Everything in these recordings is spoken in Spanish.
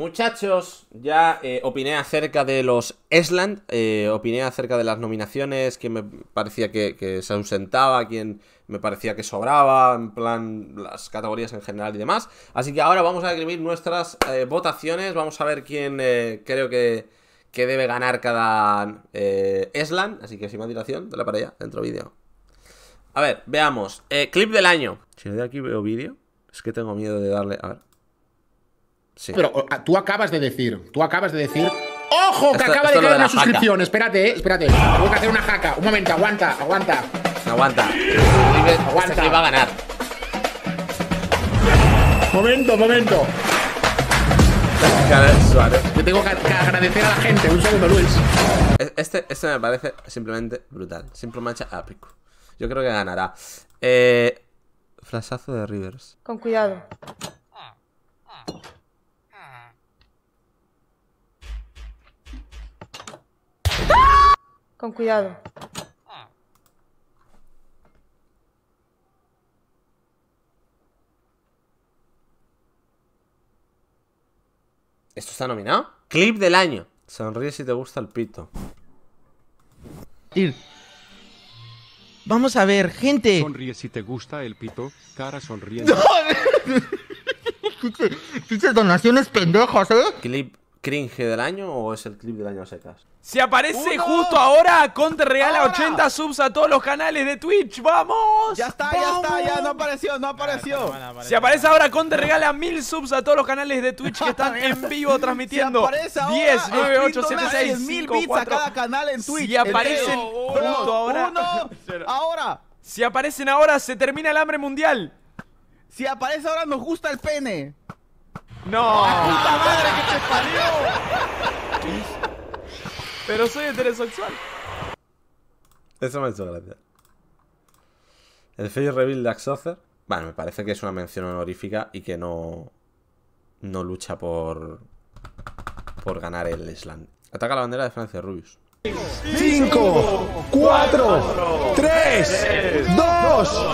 Muchachos, ya eh, opiné acerca de los Esland, eh, opiné acerca de las nominaciones, quién me parecía que, se ausentaba, quién me parecía que sobraba, en plan las categorías en general y demás. Así que ahora vamos a escribir nuestras eh, votaciones, vamos a ver quién creo que, que, debe ganar cada Esland. Así que sin más dilación, dale para allá, dentro vídeo. A ver, veamos. clip del año. Si de aquí veo vídeo, es que tengo miedo de darle... A ver. Pero tú acabas de decir, tú acabas de decir. ¡Ojo! Que acaba de caer una suscripción. Espérate, eh, espérate. Tengo que hacer una jaca. Un momento, aguanta, aguanta. Aguanta. Este aguanta. va a ganar. Momento, momento. Yo tengo que agradecer a la gente. Un segundo, Luis. E, este, este me parece simplemente brutal. Simple mancha apico. Yo creo que ganará. Eh, flashazo de Rivers. Con cuidado. Con cuidado. ¿Esto está nominado? Clip del año. Sonríe si te gusta el pito. Vamos a ver, gente. Sonríe si te gusta el pito. Cara sonriente. Dices donaciones pendejas, ¿eh? ¿Clip cringe del año o es el clip del año secas? Si aparece justo ahora Conte regala 80 subs a todos los canales de Twitch. ¡Vamos! Ya está, ya está, ya no apareció, no apareció. Ah, si aparece, ahora Conte regala mil subs a todos los canales de Twitch que están en vivo transmitiendo. 10, 9, 8, 7, 6, bits a cada canal en Twitch. Si aparecen justo ahora. ahora. Si aparecen ahora se termina el hambre mundial. Si aparece ahora nos gusta el pene. No. puta madre que te pero soy heterosexual. Eso me ha hecho gracia. El Face Reveal de Axother. Bueno, me parece que es una mención honorífica y que no. No lucha por. Por ganar el Slam. Ataca la bandera de Francia Rubius. 5, 4, 3, 2,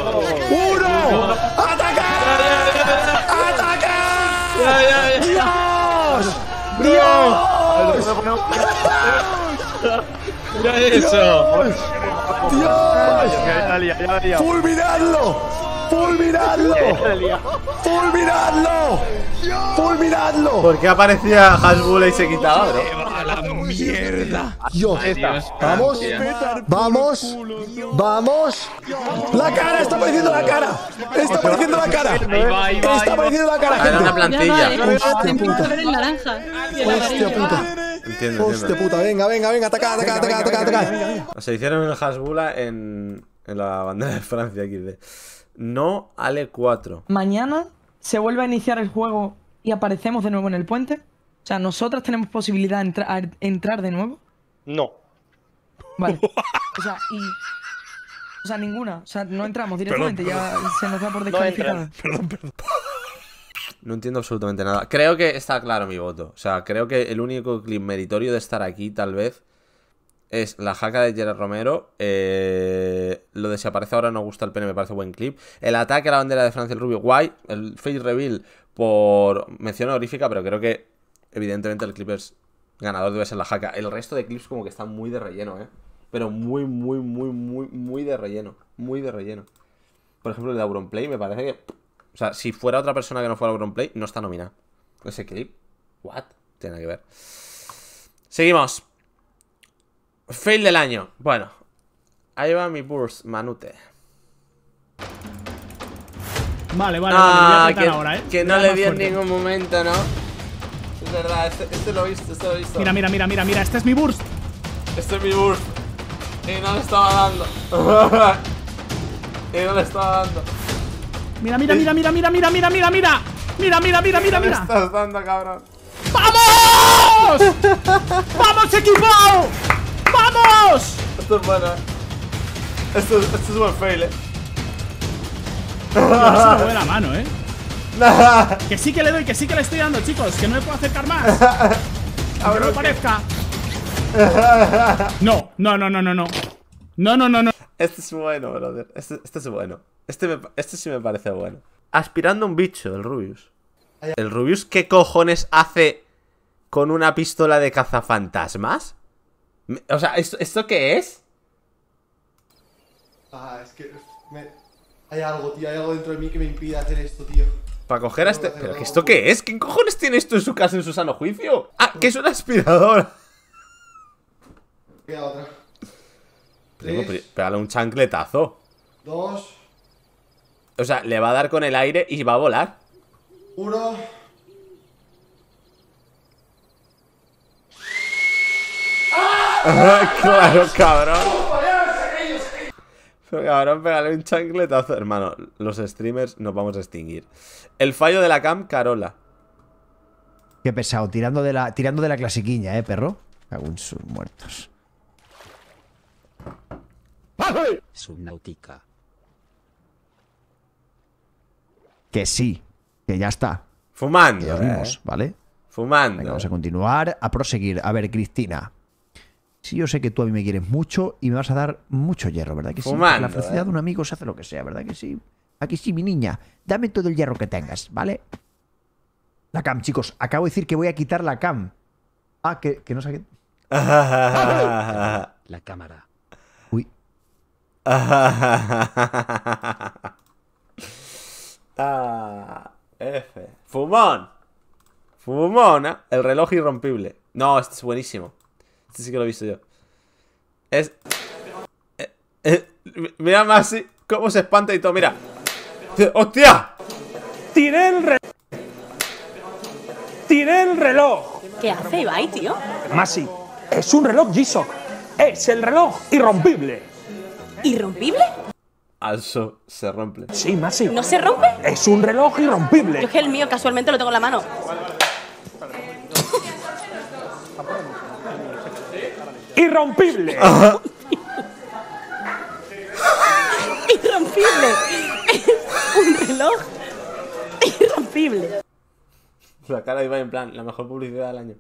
1. ¡Atacar! ¡Atacar! ¡Dios! ¡Dios! ¡Mira eso! ¡Dios! ¡Fulminadlo! ¡Fulminadlo! ¡Fulminadlo! ¿Por qué aparecía Hasbula y se quitaba, bro? ¡A la mierda! Dios, vamos, vamos, vamos. La cara, está apareciendo la cara. Está apareciendo la cara. Está apareciendo la cara, gente. una plantilla. Hostia puta. Hostia puta. Hostia puta, venga, venga, venga, ataca, ataca, ataca, ataca, Se hicieron el Hasbula en, en la bandera de Francia, de... No, Ale 4. Mañana se vuelve a iniciar el juego y aparecemos de nuevo en el puente. O sea, ¿nosotras tenemos posibilidad de entrar de nuevo? No. Vale. O sea, y. O sea, ninguna. O sea, no entramos directamente, ya se nos va por descalificada. No perdón, perdón. No entiendo absolutamente nada. Creo que está claro mi voto. O sea, creo que el único clip meritorio de estar aquí, tal vez, es la jaca de Gerard Romero. Eh, lo desaparece ahora, no gusta el pene, me parece buen clip. El ataque a la bandera de Francia, el Rubio, guay. El face reveal por mención honorífica, pero creo que evidentemente el clip ganador, debe ser la jaca. El resto de clips como que están muy de relleno, ¿eh? Pero muy, muy, muy, muy, muy de relleno. Muy de relleno. Por ejemplo, el de play me parece que... O sea, si fuera otra persona que no fuera play no está nominada. Ese clip. What? Tiene que ver. Seguimos. Fail del año. Bueno. Ahí va mi burst, manute. Vale, vale, ah, que, ahora, ¿eh? Que no le di en ningún momento, ¿no? Es verdad, este, lo he visto, este lo he visto. Mira, mira, mira, mira, mira, este es mi burst. Este es mi burst. Y no le estaba dando. y no le estaba dando. Mira, mira, mira, mira, mira, mira, mira, mira, mira. Mira, mira, mira, mira, mira. estás dando, cabrón. ¡Vamos! ¡Vamos, equipo! ¡Vamos! Esto es bueno Esto, es buen fail, eh. no se mueve la mano, eh. que sí que le doy, que sí que le estoy dando, chicos. Que no me puedo acercar más. ver, no parezca. No, no, no, no, no, no. No, no, no, no. Este es bueno, brother. Este, este es bueno. Este, este sí me parece bueno. Aspirando un bicho, el Rubius. ¿El Rubius qué cojones hace con una pistola de cazafantasmas? O sea, ¿esto, ¿esto qué es? Ah, es que... Hay algo, tío, hay algo dentro de mí que me impide hacer esto, tío. Para coger a este... ¿Pero esto qué es? ¿Qué cojones tiene esto en su casa en su sano juicio? Ah, que es una aspiradora. Queda otra. Pégale un chancletazo. Dos. O sea, le va a dar con el aire y va a volar. Uno. claro, cabrón. Pero cabrón, pegarle un chancletazo. Hermano, los streamers nos vamos a extinguir. El fallo de la cam, Carola. Qué pesado, tirando de la, tirando de la clasiquiña, eh, perro. Aún sus muertos. Subnautica. Que sí, que ya está. Fumando. Eh. ¿vale? Fumando. vamos a continuar, a proseguir. A ver, Cristina yo sé que tú a mí me quieres mucho y me vas a dar mucho hierro, ¿verdad? Que sí, la felicidad de ¿eh? un amigo se hace lo que sea, ¿verdad? Que sí. Aquí sí, mi niña. Dame todo el hierro que tengas, ¿vale? La cam, chicos. Acabo de decir que voy a quitar la cam. Ah, que, no saqué. la cámara. Uy. F. Fumón. Fumón, ¿eh? El reloj irrompible. No, este es buenísimo. Este sí que lo he visto yo. Es... Eh, eh, mira Maxi cómo se espanta y todo, mira. ¡Hostia! Tiré el reloj. Tiré el reloj. ¿Qué hace Ibai, tío? Masi, es un reloj G-Shock. Es el reloj irrompible. ¿Irrompible? Also, se rompe. Sí, Masi. ¿No se rompe? Es un reloj irrompible. Yo es el mío casualmente lo tengo en la mano. irrompible. irrompible. un reloj irrompible. La cara iba en plan, la mejor publicidad del año.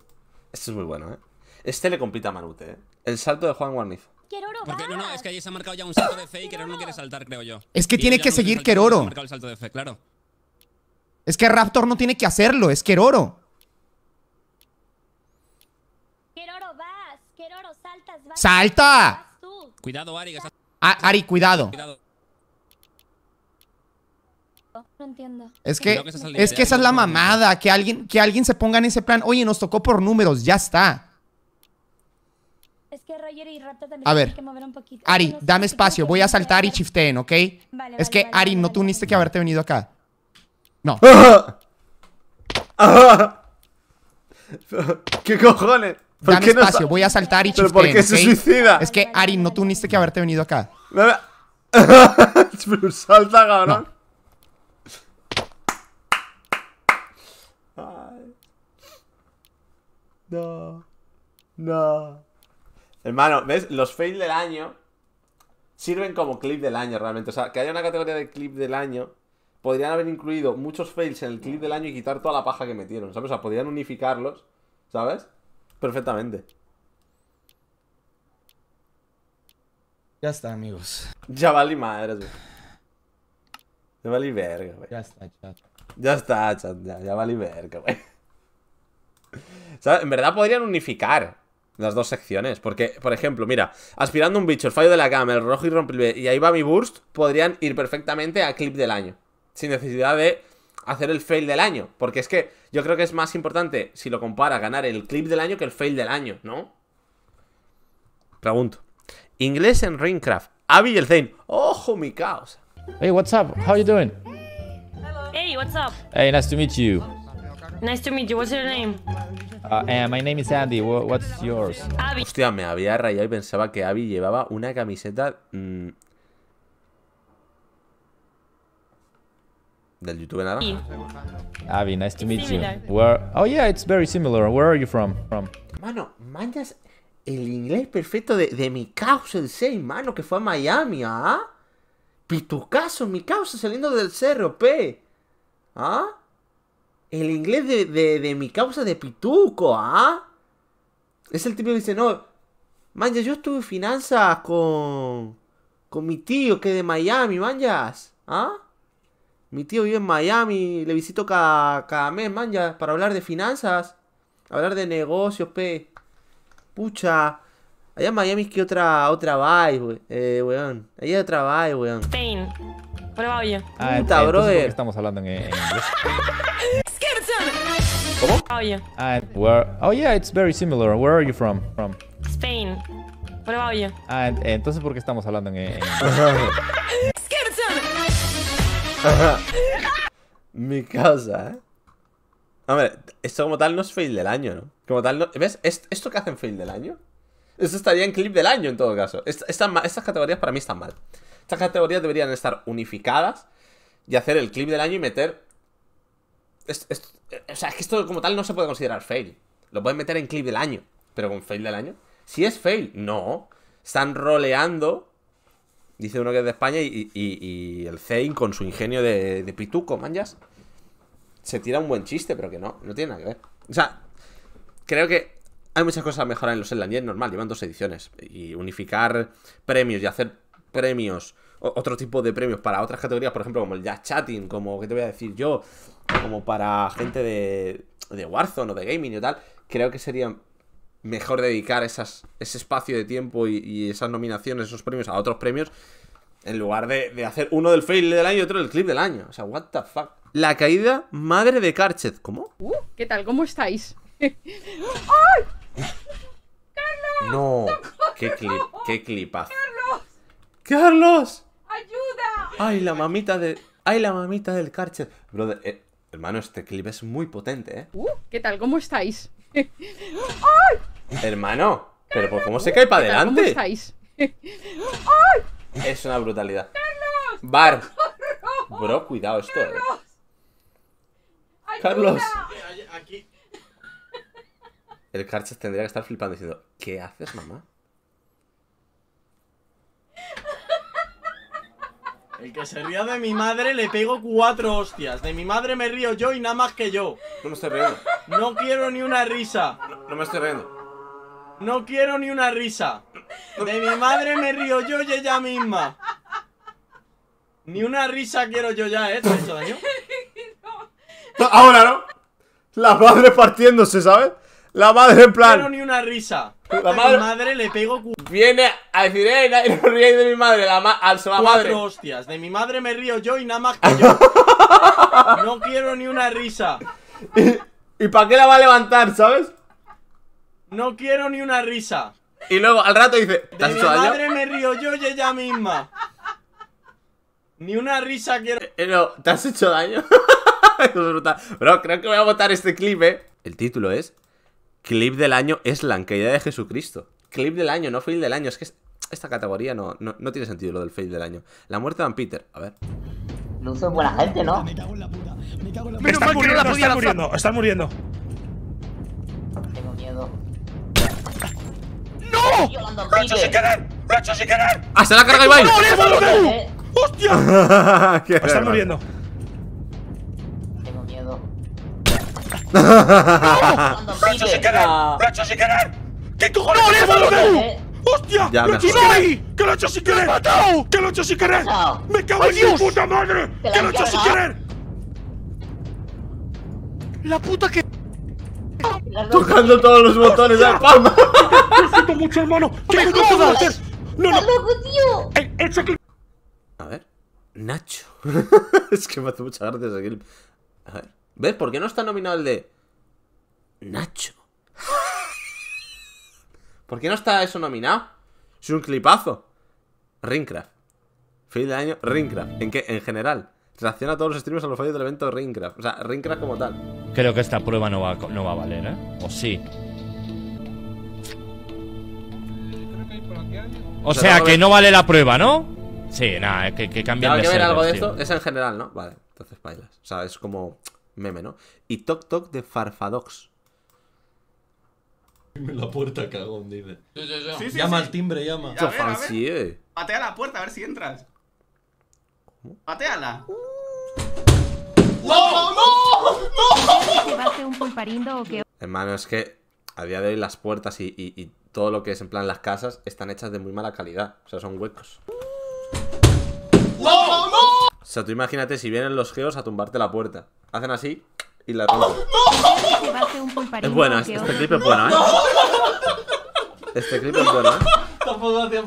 Esto es muy bueno, ¿eh? Este le compita a Manute, ¿eh? El salto de Juan Guarniz. Queroro, Porque no, no, es que allí se ha marcado ya un salto de fe y Queroro no quiere saltar, creo yo. Es que tiene que seguir Queroro. Es que Raptor no tiene que hacerlo, es Queroro. ¡Salta! Cuidado, Ari. Ah, Ari, cuidado. No entiendo. Es que, es, que esa es la mamada. Que alguien, que alguien se ponga en ese plan. Oye, nos tocó por números, ya está. a ver, Ari, dame espacio. voy a saltar y shifteen, ¿ok? es que, Ari, no tuviste que haberte venido acá. No. ¿Qué cojones? Dame espacio, voy a saltar y ¿Pero se suicida? Es que, Ari, no tuviste que haberte venido acá. salta, cabrón. No. no. Hermano, ¿ves? Los fails del año sirven como clip del año realmente. O sea, que haya una categoría de clip del año. Podrían haber incluido muchos fails en el clip del año y quitar toda la paja que metieron, ¿sabes? O sea, podrían unificarlos, ¿sabes? Perfectamente. Ya está, amigos. Ya vale madres, güey. Ya vale verga, Ya está, chat. Ya está, chat. Ya, ya verga, güey. O en verdad podrían unificar las dos secciones. Porque, por ejemplo, mira, aspirando un bicho, el fallo de la cama, el rojo y rompible, y ahí va mi burst, podrían ir perfectamente a clip del año. Sin necesidad de hacer el fail del año. Porque es que yo creo que es más importante, si lo compara, ganar el clip del año que el fail del año, ¿no? Pregunto. Inglés en Ringcraft. Abby y el Zane. ¡Ojo, mi caos! Hey, what's up? How you doing? Hey, what's up? Hey, nice to meet you. Nice to meet you. What's your name? Uh, eh, my name is Andy. What's yours? Hostia, me había rayado y pensaba que Abby llevaba una camiseta mm, del YouTube Abby, ah, nice to meet you. Where... Oh yeah, it's very similar. Where are you from? from? Mano, manjas el inglés perfecto de, de mi causa, el 6, mano, que fue a Miami, ¿ah? Pitucazo, mi causa, saliendo del cerro, P. ¿Ah? El inglés de, de, mi causa de pituco, ¿ah? Es el tipo que dice, no, manjas, yo estuve en finanzas con, con mi tío que es de Miami, manjas, ¿ah? Mi tío vive en Miami, le visito cada, mes, man, ya, para hablar de finanzas, hablar de negocios, pe. Pucha. Allá en Miami es que otra, otra vibe, we, eh, weón. Allá otra vibe, weón. Spain. Prueba oye. Ah, eh, Puta, eh, brother. Es estamos hablando en, en inglés. ¿Cómo? Oh yeah. Eh, oh yeah, it's very similar. Where are you from? From Spain. oye. Ah, eh, entonces ¿por qué estamos hablando en, en... Mi casa, ¿eh? Hombre, esto como tal no es fail del año, ¿no? Como tal ¿Ves? ¿Esto que hacen fail del año? Esto estaría en clip del año en todo caso. estas, categorías para mí están mal. Estas categorías deberían estar unificadas y hacer el clip del año y meter... Eh, o sea, es que esto como tal no se puede considerar fail. Lo pueden meter en clip del año, pero con fail del año. Si es fail, no. Están roleando Dice uno que es de España y, el Zane con su ingenio de, pituco, manjas. Se tira un buen chiste, pero que no, no tiene nada que ver. O sea, creo que hay muchas cosas a mejorar en los es normal, llevan dos ediciones. Y unificar premios y hacer premios, otro tipo de premios para otras categorías, por ejemplo, como el Jazz Chatting, como, que te voy a decir yo? Como para gente de, de Warzone o de gaming y tal, creo que sería mejor dedicar esas, ese espacio de tiempo y, esas nominaciones, esos premios a otros premios, en lugar de, hacer uno del fail del año y otro del clip del año. O sea, what the fuck. La caída madre de Karchet. ¿Cómo? Uh, ¿Qué tal? ¿Cómo estáis? ¡Ay! ¡Carlos! No. ¡Qué clip! ¡Qué ¡Carlos! ¡Carlos! ¡Ayuda! ¡Ay, la mamita de... ¡Ay, la mamita del Karchet! Brother, eh, hermano, este clip es muy potente, ¿eh? Uh, ¿Qué tal? ¿Cómo estáis? ¡Ay! Hermano, pero por cómo se cae para adelante. Es una brutalidad. ¡Carlos! ¡Bar! Bro, cuidado esto. ¡Carlos! Eh. ¡Carlos! El carchas tendría que estar flipando diciendo, ¿qué haces, mamá? El que se ría de mi madre le pego cuatro hostias. De mi madre me río yo y nada más que yo. No me estoy riendo. No quiero ni una risa. no me estoy riendo. No quiero ni una risa. De mi madre me río yo y ella misma. Ni una risa quiero yo ya, ¿eh? ahora no. La madre partiéndose, ¿sabes? La madre en plan. No quiero ni una risa. La madre, le pego Viene a decir, eh, no, no de mi madre, la, al madre. hostias. De mi madre me río yo y nada más que yo. no quiero ni una risa. y para qué la va a levantar, sabes? No quiero ni una risa. Y luego al rato dice, ¿te has de hecho mi daño? madre me río yo y ella misma. Ni una risa quiero. Pero, eh, ¿te has hecho daño? es brutal. Bro, creo que voy a votar este clip, eh. El título es Clip del año es la caída de Jesucristo. Clip del año, no fail del año. Es que esta categoría no, no, no tiene sentido lo del fail del año. La muerte de Van Peter, a ver. No soy buena gente, ¿no? Me cago en la puta. Me cago en la puta. muriendo, está muriendo. Tengo miedo. ¡No! ¡Racho sin querer! ¡Racho sin querer! ¡Ah, se la carga Ibai! ¡No, ¡Hostia! ¡Me están muriendo! Tengo miedo. ¡Racho sin querer! ¡Racho sin querer! ¿Qué cojones? ¡No, ¡Hostia! Ya ¡Lo he hecho sin ¡Que lo he hecho sin querer! ¡Que lo he hecho sin querer! ¡Me cago en tu puta madre! ¡Que lo he hecho sin querer! ¡La puta que Tocando todos los botones de palma. Necesito mucho, hermano. ¿Qué No, no. tío! A ver. Nacho. es que me hace mucha gracia ese A ver. ¿Ves? ¿Por qué no está nominado el de. Nacho? ¿Por qué no está eso nominado? Es un clipazo. Ringcraft. Fin de año, Ringcraft. ¿En qué? En general. Reacciona todos los streamers a los fallos del evento Raincraft. O sea, Raincraft como tal. Creo que esta prueba no va, no va a valer, ¿eh? O sí. O sea, que no vale la prueba, ¿no? Sí, nada, que, que cambian claro, de que ver algo de esto es en general, ¿no? Vale, entonces bailas. O sea, es como meme, ¿no? Y Tok Tok de Farfadox. La puerta, cagón, dice. Sí, sí, llama sí. al timbre, llama. A a eh. Patea la puerta a ver si entras. Mateala ¡No! ¡No! ¡No! un pulparindo o qué? Hermano, es que a día de hoy las puertas y, todo lo que es en plan las casas están hechas de muy mala calidad. O sea, son huecos. ¡No! ¡No! O sea, tú imagínate si vienen los geos a tumbarte la puerta. Hacen así y la tumban. ¡No! Es bueno, este, clip es bueno, ¿eh? Este clip es bueno, ¿eh? ¡No este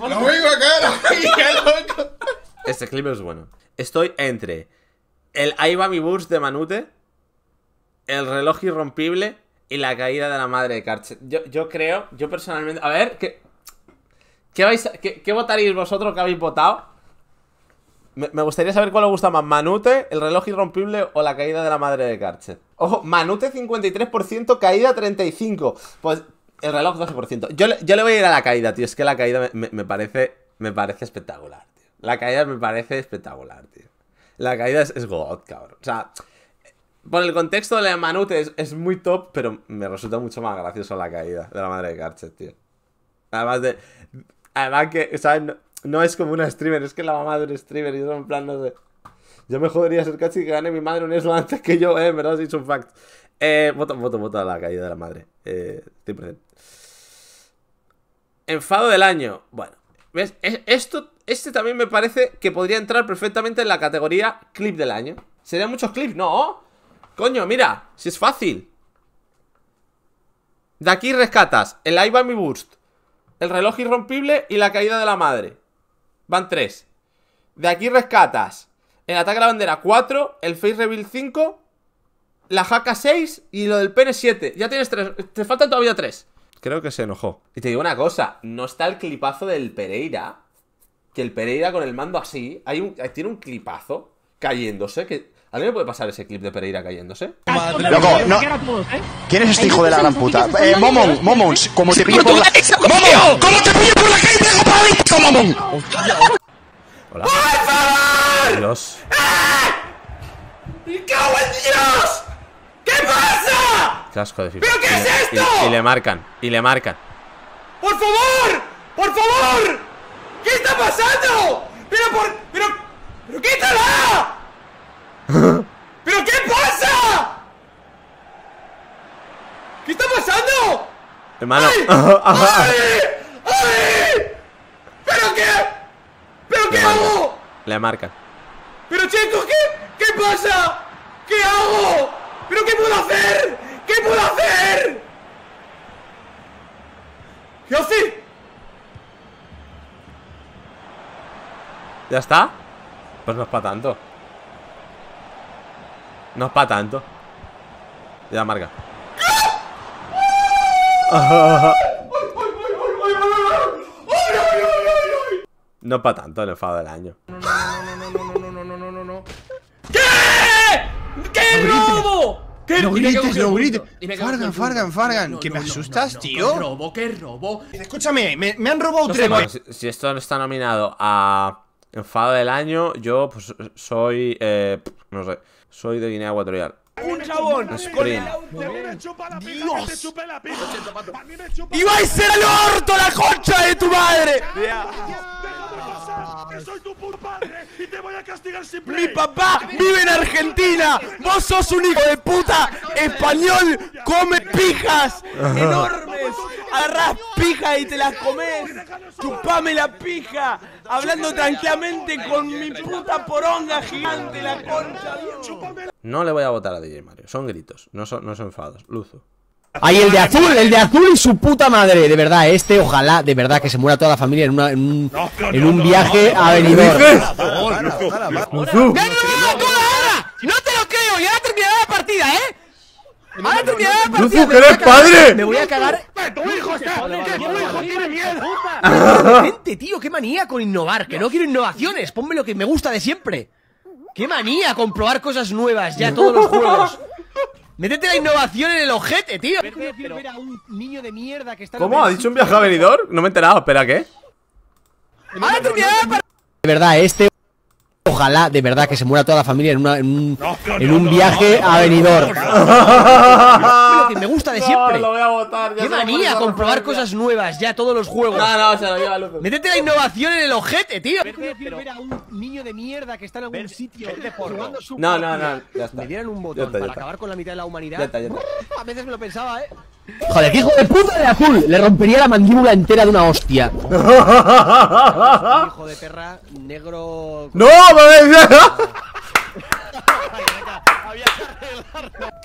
¿eh? loco! Este clip es bueno estoy entre el Ahí va mi bus de Manute, el reloj irrompible y la caída de la madre de Karch. Yo, creo, yo personalmente. A ver, ¿qué, qué, vais votaréis vosotros que habéis votado? Me, gustaría saber cuál os gusta más, Manute, el reloj irrompible o la caída de la madre de Karcher. Ojo, Manute 53%, caída 35%. Pues el reloj 12%. Yo, yo le voy a ir a la caída, tío. Es que la caída me parece, me parece espectacular. La caída me parece espectacular, tío. La caída es, God, cabrón. O sea, por el contexto de la Manute es, muy top, pero me resulta mucho más gracioso la caída de la madre de Karchet, tío. Además de. Además que, ¿sabes? No, no, es como una streamer, es que la mamá de un streamer y yo en plan, no sé. Yo me jodería ser y que gane mi madre un Eslo antes que yo, eh, verdad, es un fact. Eh, voto, voto, voto a la caída de la madre. Eh, Enfado del año. Bueno, ¿Ves? Esto, este también me parece que podría entrar perfectamente en la categoría clip del año. ¿Serían muchos clips? No. Coño, mira, si es fácil. De aquí rescatas el I me el reloj irrompible y la caída de la madre. Van tres. De aquí rescatas el ataque a la bandera 4, el face reveal 5, la jaca 6 y lo del pene 7. Ya tienes tres. Te faltan todavía tres. Creo que se enojó. Y te digo una cosa, no está el clipazo del Pereira. Que el Pereira con el mando así, hay un, eh, tiene un clipazo cayéndose. Que, ¿A mí me puede pasar ese clip de Pereira cayéndose? ¿eh? ¿Quién es este hijo de la gran puta? Eh, Momon, Momon, como te pillo por la... ¡Momon! ¡Como te pillo por la calle, Momon! Hola. Dios! ¿Qué pasa? ¿Pero qué es esto? Y, le marcan, y le marcan. ¡Por favor! ¡Por favor! ¿Qué está pasando? ¡Pero por. ¡Pero. ¡Pero quítala! ¿Pero qué pasa? ¿Qué está pasando? Hermano. ¡Ay! ¡Ay! ¿Pero qué? ¿Pero qué hago? Le marcan. ¿Pero chicos, qué? ¿Qué pasa? ¿Qué hago? ¿Pero qué puedo hacer? ¿Qué puedo hacer? sí. ¿Ya está? Pues no es para tanto No es para tanto Ya marca No es para tanto el enfado del año ¿Qué? No grites, que no grites. Fargan, Fargan, Fargan. qué que me asustas, tío. ¿Qué robo? ¿Qué robo? Escúchame, me, han robado tres. Pues, si, esto no está nominado a enfado del año, yo pues soy. Eh, no sé. Soy de Guinea Ecuatorial. Un chabón con ¡Y Dios. a ser el orto la concha de tu madre! Mi papá vive en Argentina. Vos sos un hijo de puta español. Come pijas enormes. arras pijas y te las comes. Chupame la pija. Hablando tranquilamente con mi puta poronga gigante, la concha. No le voy a votar a DJ Mario. Son gritos, no son, no son enfados. Luzo. Ahí el de azul, el de azul y su puta madre, de verdad, este ojalá, de verdad, que se muera toda la familia en, una, en, un, en un viaje a Benidorm. ¡No te lo creo! ¡Ya ha terminado la partida, eh! ¡Ahora terminado la partida! que padre! Me voy a cagar. ¡Tu hijo está! ¡Tu hijo tiene miedo! Gente, tío, qué manía con innovar, que no quiero innovaciones, ponme lo que me gusta de siempre. ¡Qué manía comprobar cosas nuevas ya todos los juegos! Métete la innovación en el ojete, tío. ¿Cómo? ¿Ha dicho un viaje venidor? No me he enterado, espera, ¿qué? Ah, de verdad, este Ojalá, de verdad, que se muera toda la familia en, una, en, un, en un, viaje a venidor me gusta de siempre. Lo voy a votar, Qué manía comprobar cosas nuevas ya, todos los juegos. No, Métete la innovación en el ojete, tío. ver a un niño de mierda que está en algún sitio jugando su No, no, no. Me dieran un botón para acabar con la mitad de la humanidad. A veces me lo pensaba, eh. Joder, qué hijo de puta de azul. Le rompería la mandíbula entera de una hostia. hijo de perra, negro. ¡No! Había que arreglarlo.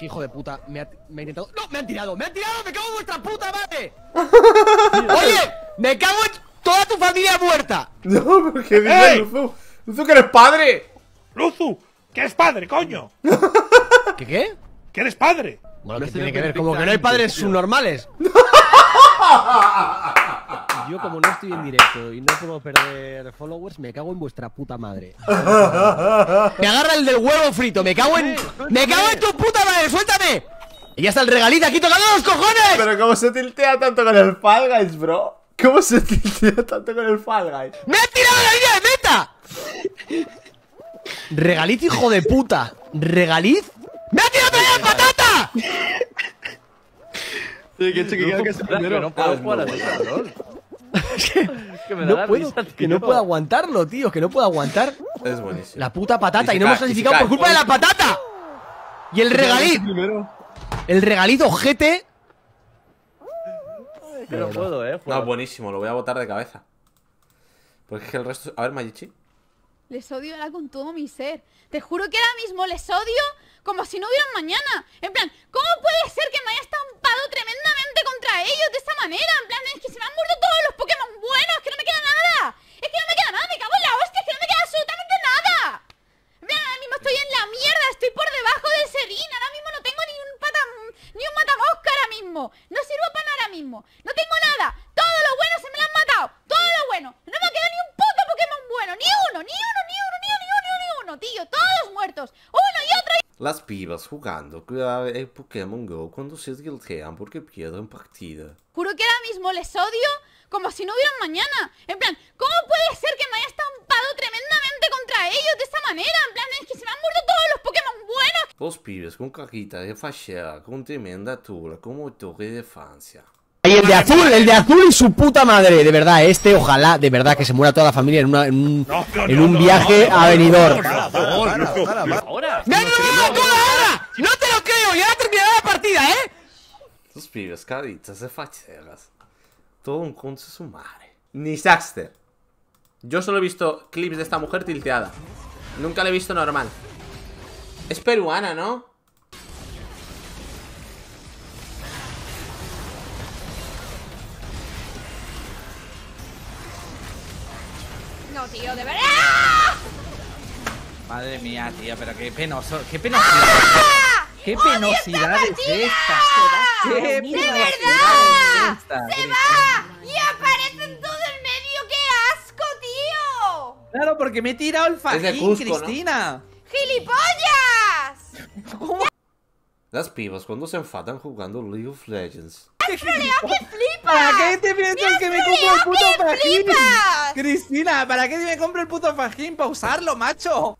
Hijo de puta, me ha, me ha intentado. ¡No! ¡Me han tirado! ¡Me han tirado! ¡Me cago en vuestra puta madre! ¡Oye! ¡Me cago en toda tu familia muerta! No, pero ¿qué dices, Luzu? ¡Luzu, que eres padre! ¡Luzu! ¡Que eres padre, coño! ¿Qué qué? ¡Que eres padre! Bueno, ¿qué tiene que ver? Como que no hay padres subnormales. Yo como no estoy en directo y no puedo perder followers, me cago en vuestra puta madre. Me agarra el del huevo frito, me cago en... ¡Me cago en tu puta madre! ¡Suéltame! Y ya está el regaliz aquí tocando los cojones. Pero cómo se tiltea tanto con el Fall Guys, bro. ¿Cómo se tiltea tanto con el Fall Guys? ¡Me ha tirado la vida de meta! Regaliz, hijo de puta. Regaliz. ¡Me ha tirado la vida de patata! que no, puedo aguantarlo, tío. Que no puedo aguantar. La puta patata. Y, no hemos clasificado por culpa de la patata. Y el regalito El regalito ojete. Que eh, buenísimo. Lo voy a botar de cabeza. Porque es que el resto. A ver, Mayichi. Les odio ahora con todo mi ser. Te juro que ahora mismo les odio como si no hubieran mañana. En plan, ¿cómo puede ser que me haya estampado tremendamente contra ellos de esa manera? En plan, es que se me han muerto todos los Pokémon buenos, que no me queda nada. Es que no me queda nada, me cago en la hostia, es que no me queda absolutamente nada. ahora mismo estoy en la mierda, estoy por debajo del Serín. Ahora mismo no tengo ni un, pata, ni un matamosca ahora mismo. No sirvo para nada ahora mismo. No tengo nada. Todo lo bueno se me lo han matado. Todo lo bueno. No me queda ni un bueno, ni uno, ni uno, ni uno, ni uno, ni uno, ni uno, tío. Todos muertos. Uno y otro. Y... Las pibas jugando a eh, Pokémon Go cuando se desguiltean porque pierden partida. Juro que ahora mismo les odio como si no hubieran mañana. En plan, ¿cómo puede ser que me haya estampado tremendamente contra ellos de esa manera? En plan, es que se me han muerto todos los Pokémon buenos. Los pibes con cajita de fachada, con tremenda tula como toque de Francia. Y el de azul, el de azul y su puta madre, de verdad, este ojalá, de verdad, que se muera toda la familia en, una, en, un, en un, viaje no, a la ahora! ¡No te lo creo! ¡Ya ha terminado la partida, eh! Tus pibes, caritas, se facheras Todo un conche su madre. Ni Yo solo he visto clips de esta mujer tilteada. Nunca la he visto normal. Es peruana, ¿no? No, tío, de verdad. Madre mía, tío, pero qué penoso, qué penosidad. ¡Ah! ¡Qué penosidad es esta! ¡Qué ¡De verdad! ¡Se va! ¡Y aparece en todo el medio! ¡Qué asco, tío! Claro, porque me he tirado el fajín, Cristina. ¡Gilipollas! ¿Cómo? Las pibas cuando se enfadan jugando League of Legends. ¡Qué flipa! ¿Para qué te piensas que me compro el puto fajín? Cristina, ¿para qué me compro el puto fajín para usarlo, macho?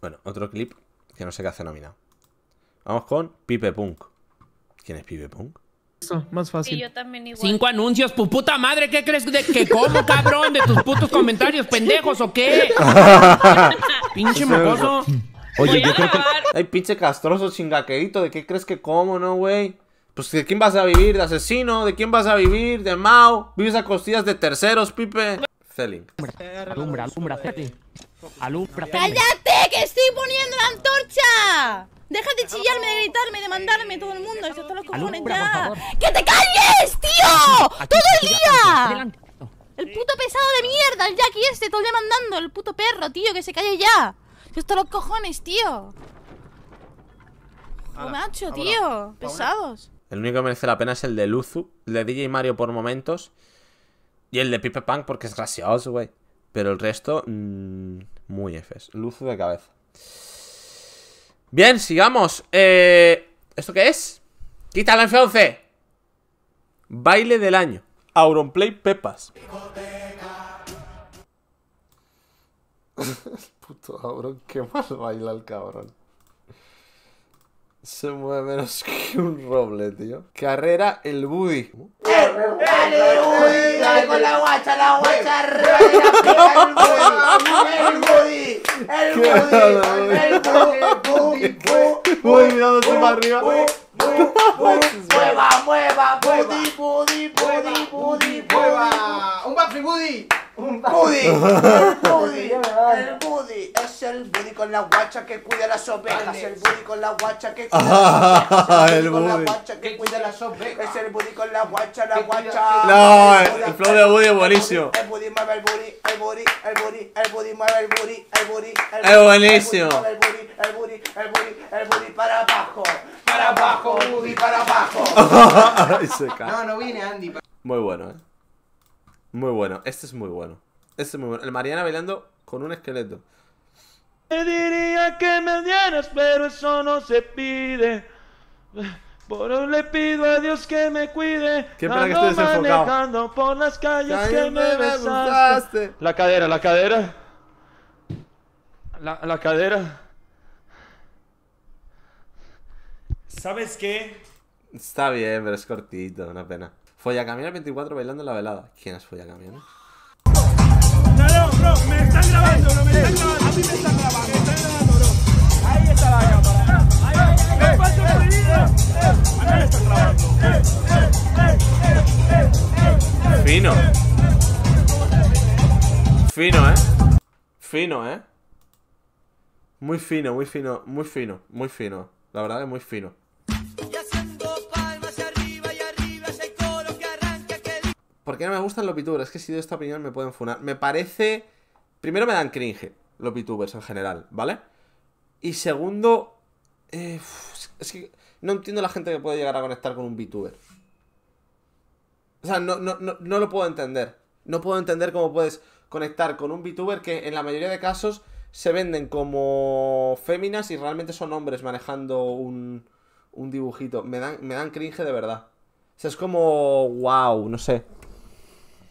Bueno, otro clip que no sé qué hace nominado. Vamos con Pipe Punk. ¿Quién es Pipe Punk? Eso, más fácil. yo también igual. Cinco anuncios, pu puta madre, ¿qué crees de que como, cabrón? ¿De tus putos comentarios pendejos o qué? Pinche mocoso. Oye, yo creo que. Ay, pinche castroso chingaquerito, ¿de qué crees que como, no, güey? Pues de quién vas a vivir, de asesino, de quién vas a vivir, de Mao, vives a costillas de terceros, Pipe. Selling. Alumbra, alumbra, alumbra, ¡Cállate! ¡Que estoy poniendo la antorcha! Deja de chillarme, de gritarme, de mandarme todo el mundo. Eso los ya. ¡Que te calles, tío! ¡Todo el día! El puto pesado de mierda, el Jackie este, todo el día mandando, el puto perro, tío, que se calle ya esto los cojones, tío. macho, tío. Pesados. El único que merece la pena es el de Luzu, el de DJ Mario por momentos. Y el de Pipe Punk porque es gracioso, güey. Pero el resto, mm, muy Fs. Luzu de cabeza. Bien, sigamos. Eh, ¿Esto qué es? ¡Quita en F11! Baile del año. Auronplay Pepas. Puto cabrón, qué mal baila el cabrón. Se mueve menos que un roble, tío. Carrera el Buddy. ¡Dale, Buddy! ¡Dale con la guacha, la guacha! ¡El Buddy! ¡El Buddy! ¡Mueva, mueva, Buddy, Buddy, Buddy, Buddy, mueva! ¡Un y Buddy! Un buddy, el buddy, el buddy, es el buddy con la guacha que cuida las ovejas, es el buddy con la guacha que cuida las ovejas, el la guacha que cuida las ovejas, es el buddy con la guacha, la guacha. No, el, flow de buddy es buenísimo. El buddy mueve el buddy, el buddy, el buddy, el buddy mueve el buddy, el buddy, el buddy. buenísimo. El buddy, el buddy, el buddy, el buddy para abajo, para abajo, buddy para abajo. No, no viene Andy. Muy bueno, eh. Muy bueno, este es muy bueno. Este es muy bueno. El Mariana bailando con un esqueleto. Te diría que me dieras, pero eso no se pide. Por hoy le pido a Dios que me cuide. Qué pena que por las calles que me, La cadera, la cadera. La, la cadera. ¿Sabes qué? Está bien, pero es cortito, una pena. Follacamiones 24 bailando en la velada. ¿Quién es Follacamiones? No, no, bro, me están grabando, bro, me están grabando. A mí me están grabando, me están grabando, bro. Ahí está la cámara. Ahí, ahí, ahí. ¡Me he un A mí me están grabando. Fino. Fino, eh. Fino, eh. Muy fino, muy fino, muy fino, muy fino. La verdad es muy fino. ¿Por qué no me gustan los VTubers? Es que si doy esta opinión me pueden funar. Me parece... Primero me dan cringe los VTubers en general, ¿vale? Y segundo... Eh, es que no entiendo la gente que puede llegar a conectar con un VTuber. O sea, no, lo puedo entender. No puedo entender cómo puedes conectar con un VTuber que en la mayoría de casos se venden como féminas y realmente son hombres manejando un, un dibujito. Me dan, me dan cringe de verdad. O sea, es como, wow, no sé.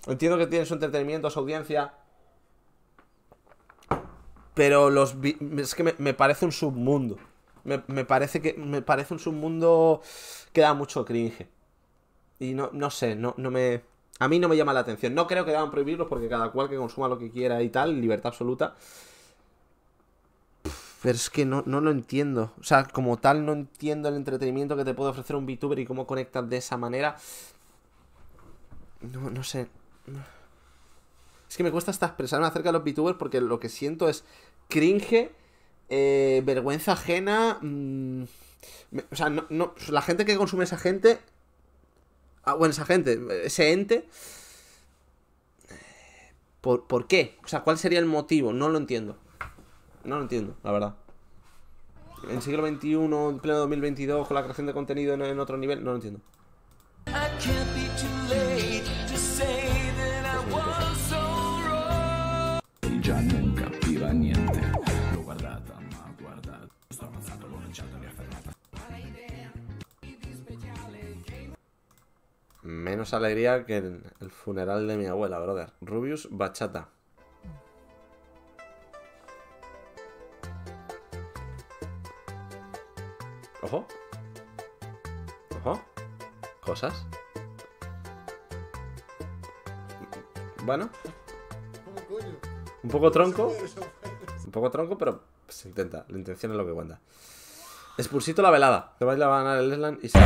Entiendo que tiene su entretenimiento, su audiencia. Pero los es que me, parece un submundo. Me, parece que. Me parece un submundo que da mucho cringe. Y no, no sé, no, no me. A mí no me llama la atención. No creo que deban prohibirlos porque cada cual que consuma lo que quiera y tal, libertad absoluta. Pero es que no, no, lo entiendo. O sea, como tal, no entiendo el entretenimiento que te puede ofrecer un VTuber y cómo conectas de esa manera. No, no sé. Es que me cuesta hasta expresarme acerca de los VTubers porque lo que siento es cringe, eh, vergüenza ajena. Mm, o sea, la gente que consume esa gente. Ah, bueno, esa gente, ese ente. ¿Por, qué? O sea, ¿cuál sería el motivo? No lo entiendo. No lo entiendo, la verdad en siglo XXI, en pleno 2022, con la creación de contenido en, otro nivel, no lo entiendo. menos alegría que el, el funeral de mi abuela, brother. Rubius Bachata. Ojo. Ojo. Cosas. Bueno. Un poco tronco. Un poco tronco, pero se intenta. La intención es lo que cuenta. Expulsito la velada. Te vais a ganar el Island y se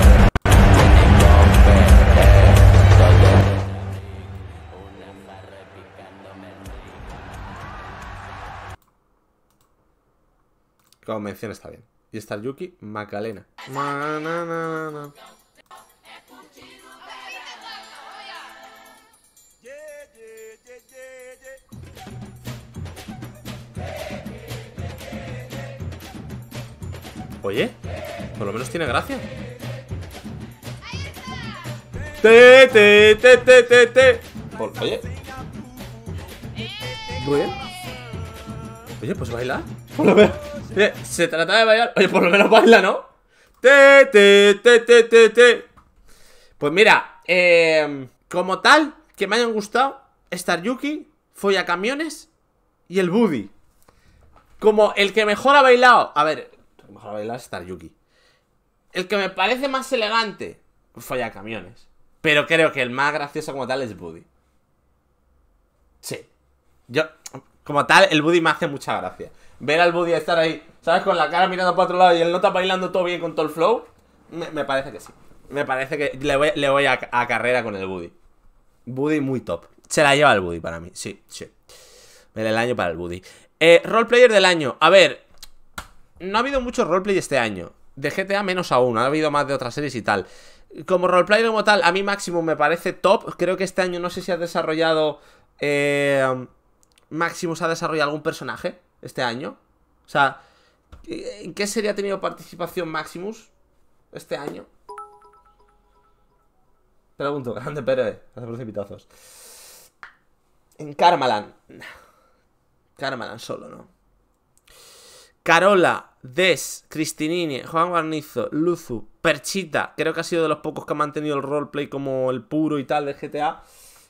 Como mención está bien. Y está Yuki Macalena Oye, por lo menos tiene gracia. oye. Oye, pues baila. Por lo menos. Eh, se trata de bailar. Oye, por lo menos baila, ¿no? Te, te, te, te, te, Pues mira, eh, como tal, que me hayan gustado, Star Yuki, Folla Camiones y el Buddy. Como el que mejor ha bailado. A ver, el mejor ha bailado es Star Yuki. El que me parece más elegante, Folla Camiones. Pero creo que el más gracioso como tal es Buddy. Sí. Yo, como tal, el Buddy me hace mucha gracia ver al Buddy estar ahí, ¿sabes? Con la cara mirando para otro lado y él no está bailando todo bien con todo el flow, me, parece que sí. Me parece que le voy, a, carrera con el Buddy. Buddy muy top. Se la lleva el Buddy para mí, sí, sí. Me el año para el Buddy. Eh, roleplayer del año. A ver, no ha habido mucho roleplay este año. De GTA menos aún, ha habido más de otras series y tal. Como roleplayer como tal, a mí Máximo me parece top. Creo que este año no sé si ha desarrollado... Eh, Maximus ha desarrollado algún personaje este año? O sea, ¿en qué serie ha tenido participación Maximus este año? Pregunto, grande Pérez, hace los En Carmalan. Carmalan solo, ¿no? Carola, Des, Cristinini, Juan Guarnizo, Luzu, Perchita, creo que ha sido de los pocos que ha mantenido el roleplay como el puro y tal de GTA.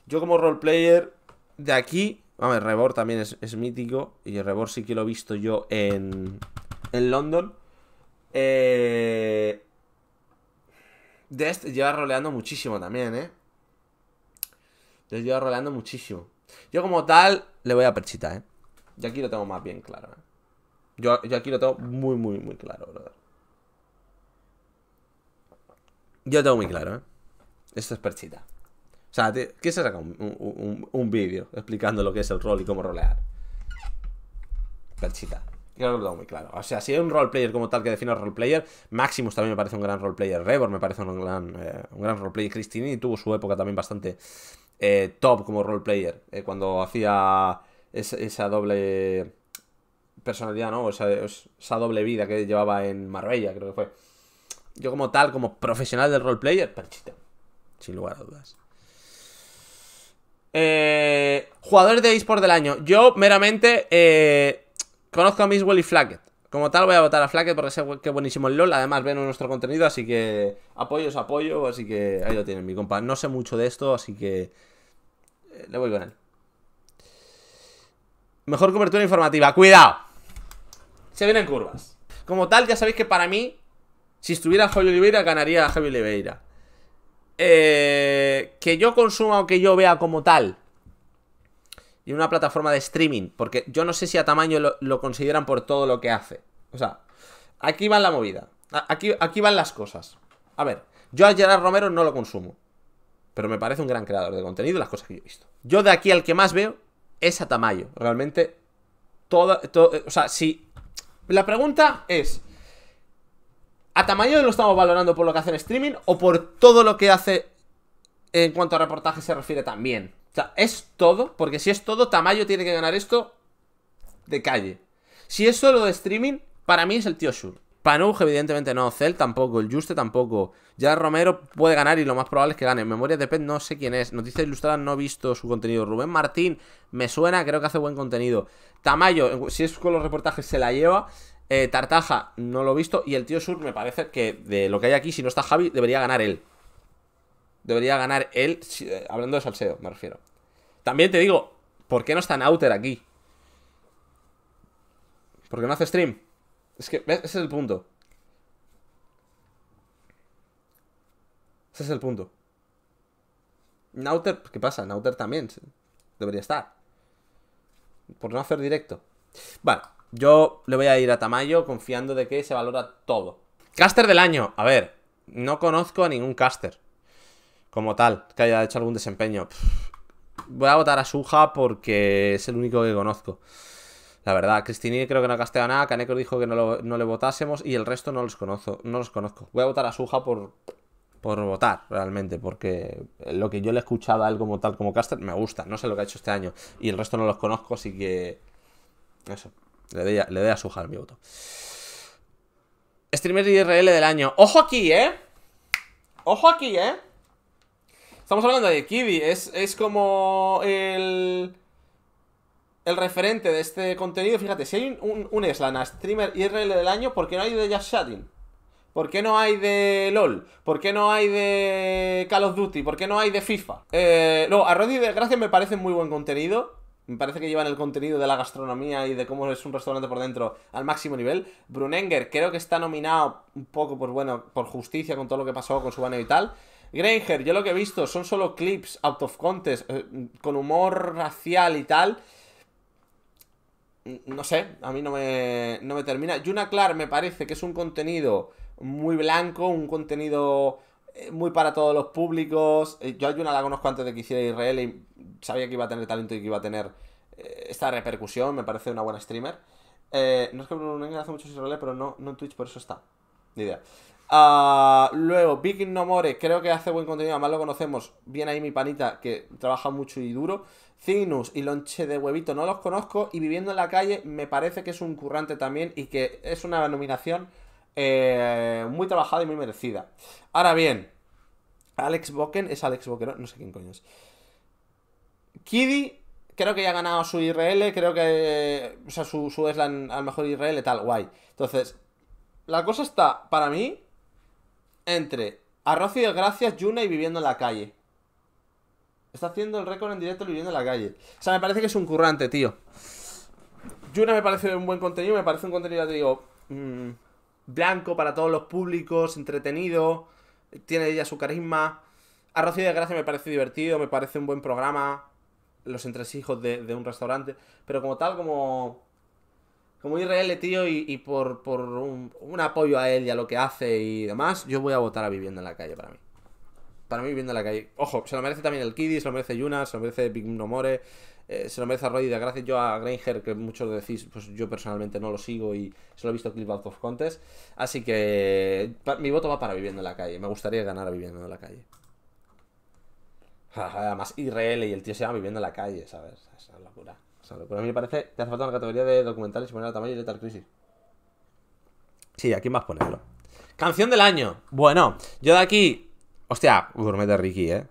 Yo como roleplayer de aquí Vamos, Rebor también es, mítico. Y el Rebor sí que lo he visto yo en, en London. Eh, Dest lleva roleando muchísimo también, ¿eh? Dest lleva roleando muchísimo. Yo como tal le voy a perchita, ¿eh? Yo aquí lo tengo más bien claro, ¿eh? Yo, yo aquí lo tengo muy, muy, muy claro, brother. Yo lo tengo muy claro, ¿eh? Esto es perchita. O sea, ¿qué se un, un, vídeo explicando lo que es el rol y cómo rolear? Perchita. que lo dado muy claro. O sea, si hay un roleplayer como tal que define role roleplayer, Maximus también me parece un gran roleplayer. Rebor me parece un gran, eh, un gran roleplayer. Cristini tuvo su época también bastante eh, top como roleplayer. Eh, cuando hacía esa, doble personalidad, ¿no? esa doble vida que llevaba en Marbella, creo que fue. Yo como tal, como profesional del roleplayer, perchita. Sin lugar a dudas. Eh, jugadores de eSport del año. Yo meramente eh, conozco a Miss y Flackett. Como tal, voy a votar a Flacket porque sé que buenísimo el LOL. Además, ven nuestro contenido, así que apoyo, apoyo. Así que ahí lo tienen, mi compa. No sé mucho de esto, así que eh, le voy con él. Mejor cobertura informativa. ¡Cuidado! Se vienen curvas. Como tal, ya sabéis que para mí, si estuviera Javi Oliveira, ganaría a Javi Oliveira. Eh, que yo consuma o que yo vea como tal. Y una plataforma de streaming. Porque yo no sé si a tamaño lo, consideran por todo lo que hace. O sea, aquí va la movida. Aquí, aquí van las cosas. A ver, yo a Gerard Romero no lo consumo. Pero me parece un gran creador de contenido las cosas que yo he visto. Yo de aquí al que más veo es a Tamayo. Realmente, toda eh, o sea, si... La pregunta es, a Tamayo lo estamos valorando por lo que hace en streaming o por todo lo que hace en cuanto a reportaje se refiere también. O sea, es todo, porque si es todo, Tamayo tiene que ganar esto de calle. Si es solo de streaming, para mí es el tío Shur. Panuj, evidentemente no, Cel tampoco, el Juste tampoco. Ya Romero puede ganar y lo más probable es que gane. Memoria de Pet no sé quién es. Noticias Ilustradas no he visto su contenido. Rubén Martín me suena, creo que hace buen contenido. Tamayo, si es con los reportajes, se la lleva. Eh, Tartaja, no lo he visto. Y el tío Sur me parece que de lo que hay aquí, si no está Javi, debería ganar él. Debería ganar él, eh, hablando de salseo, me refiero. También te digo, ¿por qué no está Nauter aquí? ¿Por qué no hace stream? Es que ese es el punto. Ese es el punto. Nauter, ¿qué pasa? Nauter también debería estar. Por no hacer directo. Vale. Yo le voy a ir a Tamayo confiando de que se valora todo. Caster del año. A ver, no conozco a ningún caster como tal que haya hecho algún desempeño. Voy a votar a Suja porque es el único que conozco. La verdad, Cristini creo que no ha casteado nada, Kaneko dijo que no, le votásemos y el resto no los conozco. No los conozco. Voy a votar a Suja por, por votar, realmente, porque lo que yo le he escuchado a él como tal, como caster, me gusta. No sé lo que ha hecho este año y el resto no los conozco, así que... Eso. Le doy a, sujar mi voto. Streamer IRL del año. ¡Ojo aquí, eh! ¡Ojo aquí, eh! Estamos hablando de Kiwi. Es, como el el referente de este contenido, fíjate, si hay un, un, a streamer IRL del año, ¿por qué no hay de Just Shutting? ¿Por qué no hay de LOL? ¿Por qué no hay de Call of Duty? ¿Por qué no hay de FIFA? Eh, no, a Roddy de Gracia me parece muy buen contenido me parece que llevan el contenido de la gastronomía y de cómo es un restaurante por dentro al máximo nivel. Brunenger creo que está nominado un poco, pues bueno, por justicia con todo lo que pasó con su baneo y tal. Granger, yo lo que he visto son solo clips out of context, eh, con humor racial y tal. Mm, no sé, a mí no me, no me termina. Yuna Clark me parece que es un contenido muy blanco, un contenido eh, muy para todos los públicos. Eh, yo a Yuna la conozco antes de que hiciera Israel y sabía que iba a tener talento y que iba a tener eh, esta repercusión. Me parece una buena streamer. no es que Bruno haga hace muchos Israel, pero no, en Twitch, por eso está. Ni idea. Uh, luego, Big Nomore, creo que hace buen contenido, además lo conocemos. Bien ahí mi panita, que trabaja mucho y duro. Cinus y Lonche de Huevito, no los conozco. Y viviendo en la calle, me parece que es un currante también y que es una nominación eh, muy trabajada y muy merecida. Ahora bien, Alex Boken es Alex Boken, no sé quién coño es. Kiddy, creo que ya ha ganado su IRL, creo que. O sea, su, su es la, al mejor IRL, tal, guay. Entonces, la cosa está, para mí, entre Arroz y Desgracias, Yuna y Viviendo en la Calle. Está haciendo el récord en directo Viviendo en la Calle. O sea, me parece que es un currante, tío. Yuna me parece un buen contenido, me parece un contenido, ya te digo. Mm, blanco para todos los públicos, entretenido, tiene ella su carisma. A Rocío de Gracia me parece divertido, me parece un buen programa, los entresijos de, un restaurante, pero como tal, como... Como IRL, tío, y, por, por un, apoyo a él y a lo que hace y demás, yo voy a votar a Viviendo en la Calle para mí. Para mí, Viviendo en la Calle. Ojo, se lo merece también el Kiddy, se lo merece Yuna, se lo merece Big No More, eh, se lo merece a Gracias yo a Granger, que muchos decís, pues yo personalmente no lo sigo y solo he visto Clip Out of Contest. Así que mi voto va para Viviendo en la Calle. Me gustaría ganar Viviendo en la Calle. Además, Israel y el tío se llama Viviendo en la Calle, ¿sabes? Es una locura. Es A mí me parece que hace falta una categoría de documentales poner a tamaño de Crisis. Sí, aquí más ponerlo. Canción del año. Bueno, yo de aquí. Hostia, gourmet de Ricky, eh.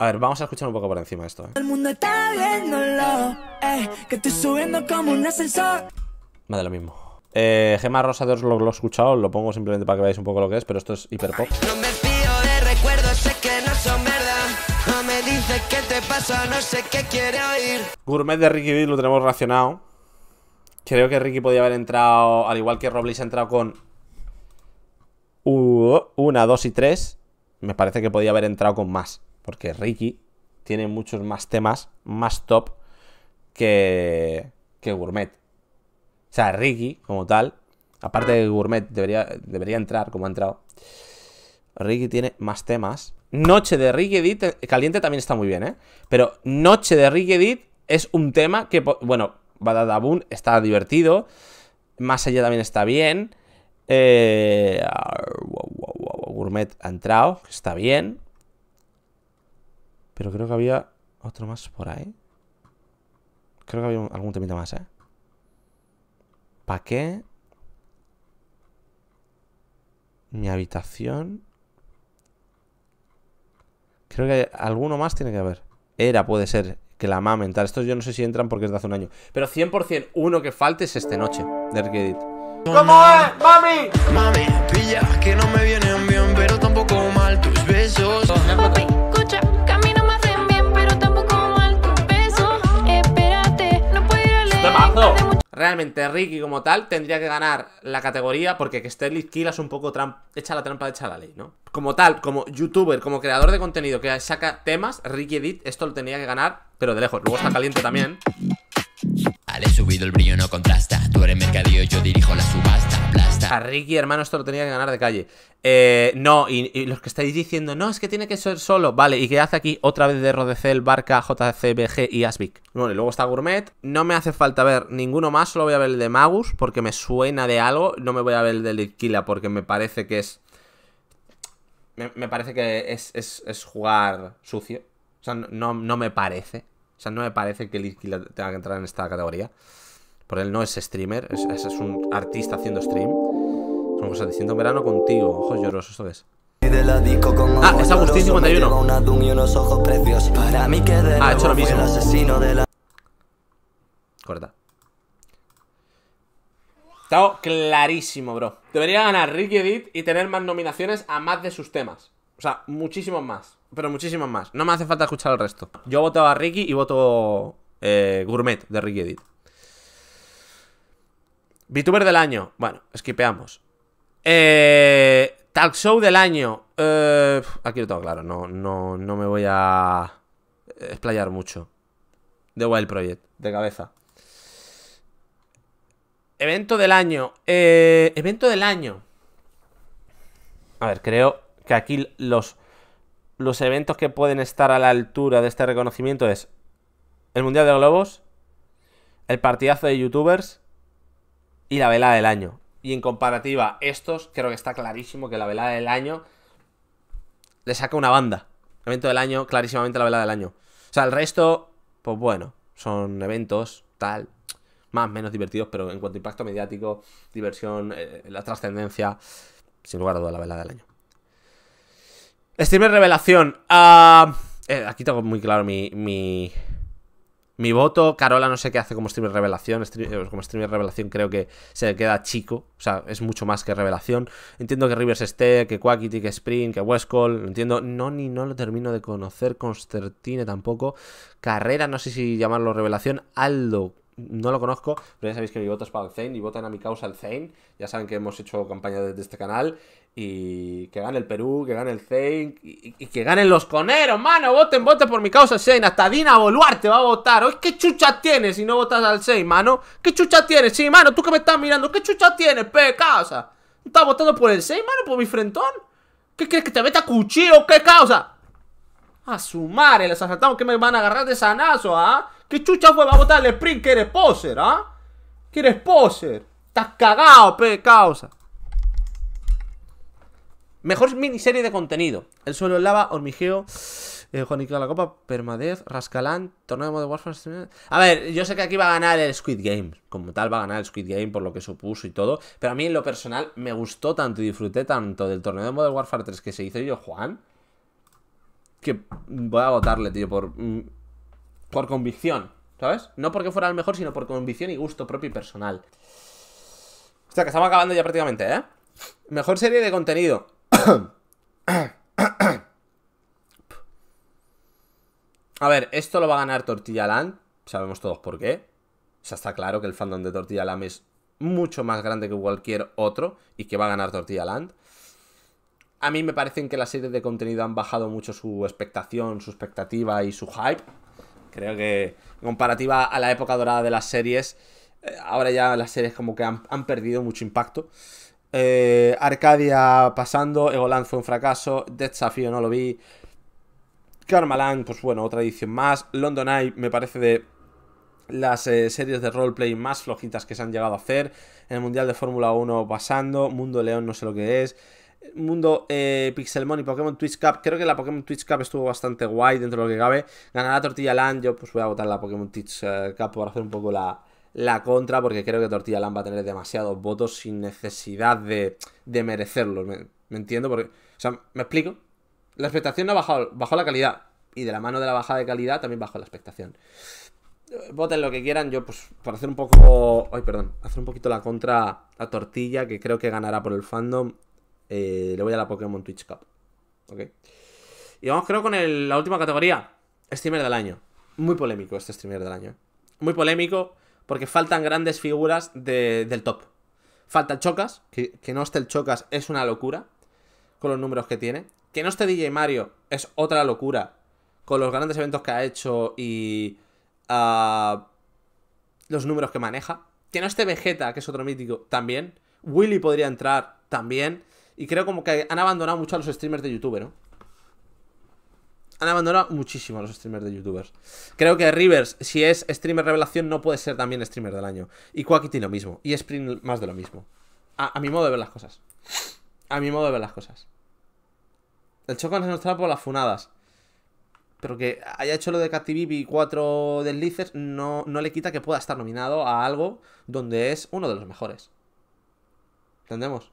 A ver, vamos a escuchar un poco por encima esto. ¿eh? El mundo eh, que estoy subiendo como un lo mismo. Eh, Gema Rosa de lo, he escuchado, lo pongo simplemente para que veáis un poco lo que es, pero esto es hiperpop. pop Gourmet de Ricky Beat lo tenemos racionado. Creo que Ricky podía haber entrado, al igual que Robles ha entrado con Una, dos y tres Me parece que podía haber entrado con más porque Ricky tiene muchos más temas, más top que, que Gourmet. O sea, Ricky, como tal, aparte de Gourmet, debería, debería entrar como ha entrado. Ricky tiene más temas. Noche de Ricky Edit, eh, caliente también está muy bien, ¿eh? Pero Noche de Ricky Edit es un tema que, bueno, Badadabun está divertido. Más allá también está bien. Eh, ah, Gourmet ha entrado, está bien. Pero creo que había otro más por ahí. Creo que había algún temita más, ¿eh? ¿Para qué? Mi habitación. Creo que alguno más tiene que haber. Era, puede ser. Que la mamen, tal. Estos yo no sé si entran porque es de hace un año. Pero 100% uno que falte es este noche. De Edit ¿Cómo es, mami? Mami, pilla que no me vienen bien, pero tampoco mal tus besos. papi realmente Ricky como tal tendría que ganar la categoría porque que Sterling es un poco echa la trampa, de echa la ley, ¿no? Como tal, como youtuber, como creador de contenido que saca temas, Ricky Edit esto lo tenía que ganar, pero de lejos. Luego está caliente también. Al subido el brillo no contrasta. Tú eres mercadillo, yo dirijo la subasta. Plasta. A Ricky, hermano, esto lo tenía que ganar de calle. Eh, no, y, los que estáis diciendo, no, es que tiene que ser solo. Vale, ¿y qué hace aquí otra vez de Rodecel, Barca, JCBG y Asbic? Bueno, y luego está Gourmet. No me hace falta ver ninguno más, solo voy a ver el de Magus porque me suena de algo. No me voy a ver el de Litquila porque me parece que es. Me, parece que es, jugar sucio. O sea, no, no me parece. O sea, no me parece que Linsky tenga que entrar en esta categoría. Por él no es streamer, es, un artista haciendo stream. Son cosas diciendo Verano contigo, ojos llorosos, ¿eso es? ah, es Agustín 51. ah, hecho lo mismo. asesino de la... Corta. Está clarísimo, bro. Debería ganar Ricky Edit y tener más nominaciones a más de sus temas. O sea, muchísimos más. Pero muchísimos más. No me hace falta escuchar el resto. Yo votado a Ricky y voto eh, Gourmet de Ricky Edit. VTuber del año. Bueno, esquipeamos. Eh, talk Show del año. Eh, aquí lo tengo claro. No, no, no me voy a eh, explayar mucho. The Wild Project, de cabeza. Evento del año. evento del año. A ver, creo que aquí los, los eventos que pueden estar a la altura de este reconocimiento es el Mundial de Globos, el partidazo de youtubers y la velada del año. Y en comparativa, estos creo que está clarísimo que la velada del año le saca una banda. Evento del año, clarísimamente la velada del año. O sea, el resto, pues bueno, son eventos, tal, más, menos divertidos, pero en cuanto a impacto mediático, diversión, eh, la trascendencia, sin lugar a duda la velada del año. Streamer revelación. Ah, eh, aquí tengo muy claro mi, mi, voto. Carola no sé qué hace como streamer revelación. Eh, como streamer revelación creo que se queda chico. O sea, es mucho más que revelación. Entiendo que Rivers esté, que Quackity, que Spring, que Westcall. Entiendo. No, ni no lo termino de conocer. Constertine tampoco. Carrera, no sé si llamarlo revelación. Aldo, no lo conozco, pero ya sabéis que mi voto es para el Zane y votan a mi causa el Zane. Ya saben que hemos hecho campaña desde este canal. Y que gane el Perú, que gane el Zane y, que ganen los coneros, mano. Voten, voten por mi causa el Zane. Hasta Dina Boluarte va a votar. hoy ¿Qué chucha tienes si no votas al Zane, mano? ¿Qué chucha tienes? Sí, mano, tú que me estás mirando. ¿Qué chucha tienes, pe, causa? ¿Estás votando por el Zane, mano? ¿Por mi frentón? ¿Qué quieres que te meta cuchillo? ¿Qué causa? A su madre, les asaltamos que me van a agarrar de sanazo, ¿ah? ¿Qué chucha fue? Va a votar el sprint que eres poser, ¿ah? ¡Quieres poser. Estás cagado, pe, causa. Mejor miniserie de contenido. El suelo en lava, hormigeo, eh, de la copa, permadez, rascalán, torneo de Modern Warfare... A ver, yo sé que aquí va a ganar el Squid Game. Como tal va a ganar el Squid Game por lo que supuso y todo. Pero a mí en lo personal me gustó tanto y disfruté tanto del torneo de Modern Warfare 3 que se hizo yo, Juan. Que voy a votarle, tío, por mm, por convicción, ¿sabes? No porque fuera el mejor, sino por convicción y gusto propio y personal. O sea, que estamos acabando ya prácticamente, ¿eh? Mejor serie de contenido. A ver, esto lo va a ganar Tortilla Land. Sabemos todos por qué. O sea, está claro que el fandom de Tortilla Land es mucho más grande que cualquier otro y que va a ganar Tortilla Land. A mí me parecen que las series de contenido han bajado mucho su expectación, su expectativa y su hype. Creo que en comparativa a la época dorada de las series, eh, ahora ya las series como que han, perdido mucho impacto. Eh, Arcadia pasando, Egoland fue un fracaso, Desafío no lo vi. Carmaland, pues bueno, otra edición más. London Eye me parece de las eh, series de roleplay más flojitas que se han llegado a hacer. el Mundial de Fórmula 1 pasando, Mundo León no sé lo que es. Mundo eh, Pixelmon y Pokémon Twitch Cup. Creo que la Pokémon Twitch Cup estuvo bastante guay dentro de lo que cabe. Ganará Tortilla Land. Yo pues voy a votar la Pokémon Twitch eh, Cup para hacer un poco la, contra, porque creo que Tortilla Land va a tener demasiados votos sin necesidad de, de merecerlos. Me, entiendo, porque. O sea, me explico. La expectación no ha bajado, bajó la calidad. Y de la mano de la bajada de calidad también bajó la expectación. Voten lo que quieran, yo pues para hacer un poco. Ay, perdón, hacer un poquito la contra a Tortilla, que creo que ganará por el fandom. Eh, le voy a la Pokémon Twitch Cup. ¿Ok? Y vamos, creo, con la última categoría. Streamer del año. Muy polémico este streamer del año. Muy polémico porque faltan grandes figuras del top. Falta Chocas, que, no esté el Chocas es una locura con los números que tiene. Que no esté DJ Mario es otra locura con los grandes eventos que ha hecho y ah, los números que maneja. Que no esté Vegeta, que es otro mítico, también. Willy podría entrar también. Y creo como que han abandonado mucho a los streamers de YouTube, ¿no? Han abandonado muchísimo a los streamers de youtubers. Creo que Rivers, si es streamer revelación, no puede ser también streamer del año. Y Quackity lo mismo. Y Spring más de lo mismo. A, mi modo de ver las cosas. A mi modo de ver las cosas. El choco se nos trae por las funadas. Pero que haya hecho lo de CatTV y cuatro deslices no, no le quita que pueda estar nominado a algo donde es uno de los mejores. ¿Entendemos?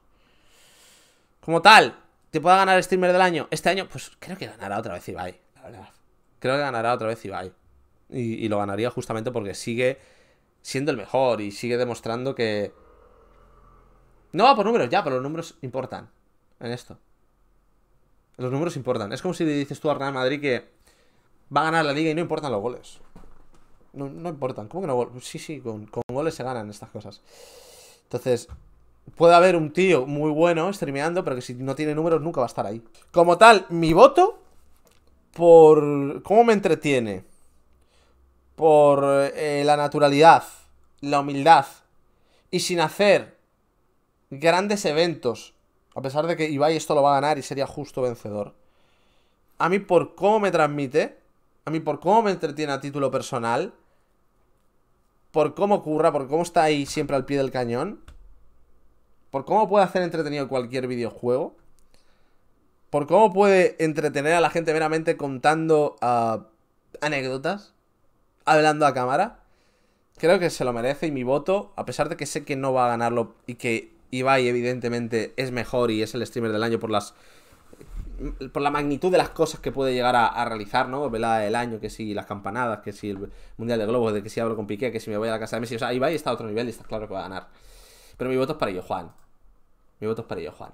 como tal, te pueda ganar streamer del año. Este año, pues creo que ganará otra vez Ibai, Creo que ganará otra vez Ibai. Y, y lo ganaría justamente porque sigue siendo el mejor y sigue demostrando que... No va por números, ya, pero los números importan en esto. Los números importan. Es como si le dices tú al Real Madrid que va a ganar la liga y no importan los goles. No, importan. ¿Cómo que no? Sí, sí, con goles se ganan estas cosas. Entonces, puede haber un tío muy bueno streameando, pero que si no tiene números nunca va a estar ahí. Como tal, mi voto por cómo me entretiene, por eh, la naturalidad, la humildad y sin hacer grandes eventos, a pesar de que Ibai esto lo va a ganar y sería justo vencedor. A mí por cómo me transmite, a mí por cómo me entretiene a título personal, por cómo curra, por cómo está ahí siempre al pie del cañón, por cómo puede hacer entretenido cualquier videojuego, por cómo puede entretener a la gente meramente contando ah, anécdotas, hablando a cámara, creo que se lo merece y mi voto, a pesar de que sé que no va a ganarlo y que Ibai evidentemente es mejor y es el streamer del año por las mm, por la magnitud de las cosas que puede llegar a, realizar, ¿no? Velada del año, que si las campanadas, que si el Mundial de Globos, de que si hablo con Piqué, que si me voy a la casa de Messi. O sea, Ibai está a otro nivel y está claro que va a ganar. Pero mi voto es para yo, Juan. Mi voto es para yo, Juan.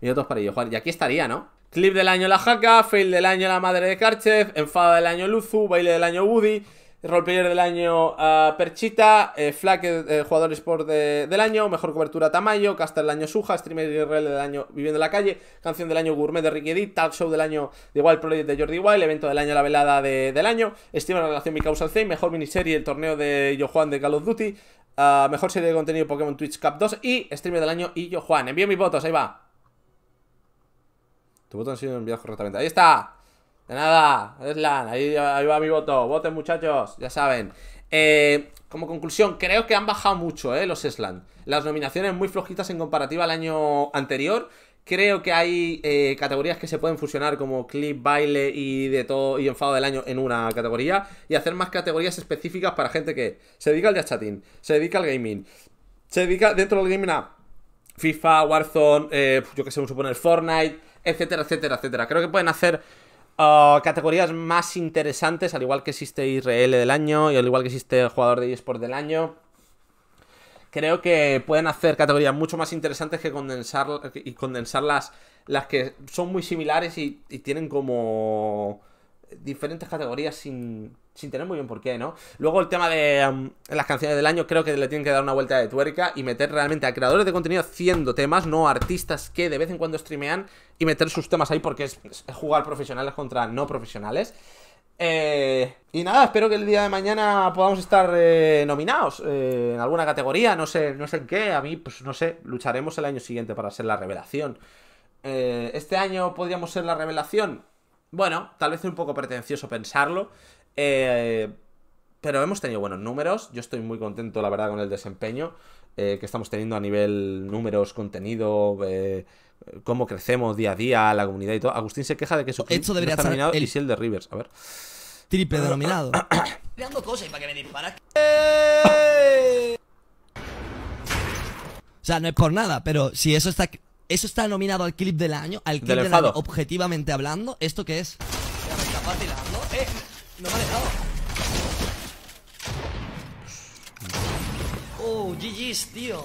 Mi voto es para yo, Juan. Y aquí estaría, ¿no? Clip del año la jaca, fail del año la madre de Karchev, enfada del año Luzu, baile del año Woody, roleplayer del año eh, Perchita, eh, Flack, eh, jugador sport del año, mejor cobertura Tamayo, caster del año Suja, streamer IRL del año Viviendo en la calle, canción del año Gourmet de Ricky Edith, talk show del año de Wild Project de Jordi Wild, evento del año La Velada del año, la relación Mi Causa C, mejor miniserie el torneo de Yo Juan de Call of Duty, Ah, mejor serie de contenido Pokémon Twitch Cup 2 y streamer del año y yo, Juan. Envío mis votos, ahí va. Tu voto ha sido enviado correctamente. Ahí está. De nada, Eslan. Ahí, va mi voto. Voten, muchachos. Ya saben. Eh, como conclusión, creo que han bajado mucho eh, los Eslan. Las nominaciones muy flojitas en comparativa al año anterior. Creo que hay eh, categorías que se pueden fusionar como clip, baile y de todo y enfado del año en una categoría y hacer más categorías específicas para gente que se dedica al chatín, se dedica al gaming, se dedica dentro del gaming a FIFA, Warzone, eh, yo que sé, suponer Fortnite, etcétera, etcétera, etcétera. Creo que pueden hacer ah, categorías más interesantes, al igual que existe IRL del año y al igual que existe jugador de eSport del año creo que pueden hacer categorías mucho más interesantes que condensar y condensar las, las que son muy similares y, tienen como diferentes categorías sin, sin tener muy bien por qué, ¿no? Luego el tema de um, las canciones del año creo que le tienen que dar una vuelta de tuerca y meter realmente a creadores de contenido haciendo temas, no artistas que de vez en cuando streamean y meter sus temas ahí porque es jugar profesionales contra no profesionales. Eh, y nada, espero que el día de mañana podamos estar eh, nominados eh, en alguna categoría, no sé, no sé en qué. A mí, pues no sé, lucharemos el año siguiente para ser la revelación. ¿Este año podríamos ser la revelación? Bueno, tal vez es un poco pretencioso pensarlo. pero hemos tenido buenos números. Yo estoy muy contento, la verdad, con el desempeño que estamos teniendo a nivel números, contenido cómo crecemos día a día, la comunidad y todo. Agustín se queja de que su Esto debería no está nominado el... y si el de Rivers. A ver. Triple denominado. O sea, no es por nada, pero si eso está eso está nominado al clip del año, al clip del, año, objetivamente hablando, ¿esto qué es? Eh, ¡No me ha dejado! ¡Oh, GG's, tío!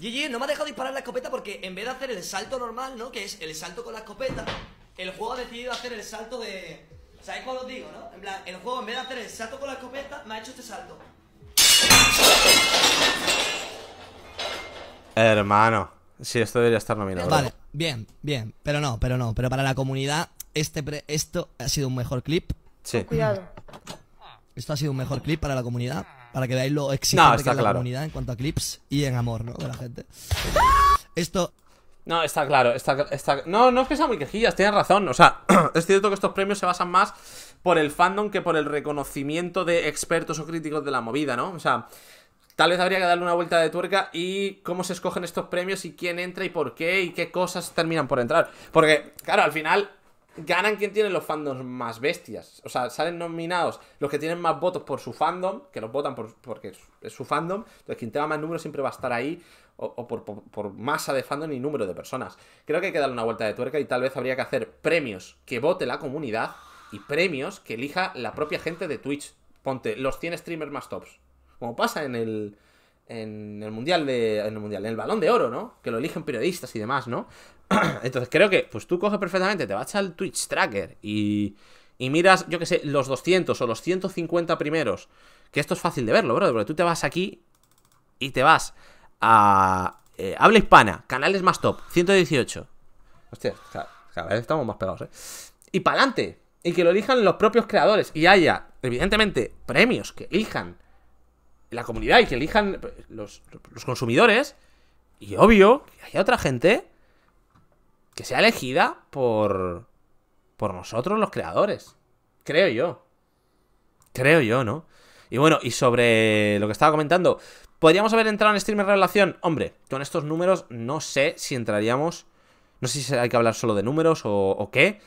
GG, no me ha dejado disparar la escopeta porque en vez de hacer el salto normal, ¿no? Que es el salto con la escopeta, el juego ha decidido hacer el salto de... ¿Sabéis cómo os digo, no? En plan, el juego en vez de hacer el salto con la escopeta, me ha hecho este salto. Hermano, si esto debería estar nominado. Vale, bien, bien, pero no, pero no, pero para la comunidad este esto ha sido un mejor clip. Sí. Cuidado. Esto ha sido un mejor clip para la comunidad. Para que veáis lo exigente que es la comunidad en cuanto a clips y en amor, ¿no? De la gente. Esto. No, está claro, está, No, no es que sea muy quejillas, tienes razón. O sea, es cierto que estos premios se basan más por el fandom que por el reconocimiento de expertos o críticos de la movida, ¿no? O sea, tal vez habría que darle una vuelta de tuerca y cómo se escogen estos premios y quién entra y por qué y qué cosas terminan por entrar. Porque, claro, al final ganan quien tiene los fandoms más bestias. O sea, salen nominados los que tienen más votos por su fandom, que los votan por, porque es, su fandom. Entonces, quien tenga más números siempre va a estar ahí, o, por, masa de fandom y número de personas. Creo que hay que darle una vuelta de tuerca y tal vez habría que hacer premios que vote la comunidad y premios que elija la propia gente de Twitch. Ponte los 100 streamers más tops. Como pasa en el, en el mundial de en el mundial en el balón de oro no que lo eligen periodistas y demás no Entonces creo que, pues tú coges perfectamente, te vas al Twitch Tracker y, y miras, yo que sé, los 200 o los 150 primeros. Que esto es fácil de verlo, bro, porque tú te vas aquí y te vas a... Eh, habla hispana, canales más top, 118. Hostia, cada, vez estamos más pegados, ¿eh? Y pa'lante. Y que lo elijan los propios creadores. Y haya, evidentemente, premios que elijan la comunidad y que elijan los, los consumidores. Y obvio, que haya otra gente que sea elegida por, por nosotros los creadores. Creo yo. Creo yo, ¿no? Y bueno, y sobre lo que estaba comentando, ¿podríamos haber entrado en streamer relación Hombre, con estos números no sé si entraríamos, no sé si hay que hablar solo de números o, qué,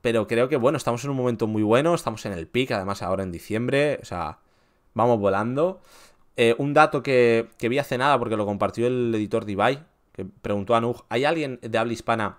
pero creo que bueno, estamos en un momento muy bueno, estamos en el pic, además ahora en diciembre, o sea, vamos volando. Eh, un dato que, que, vi hace nada porque lo compartió el editor Divay, que preguntó a Nug, ¿hay alguien de habla hispana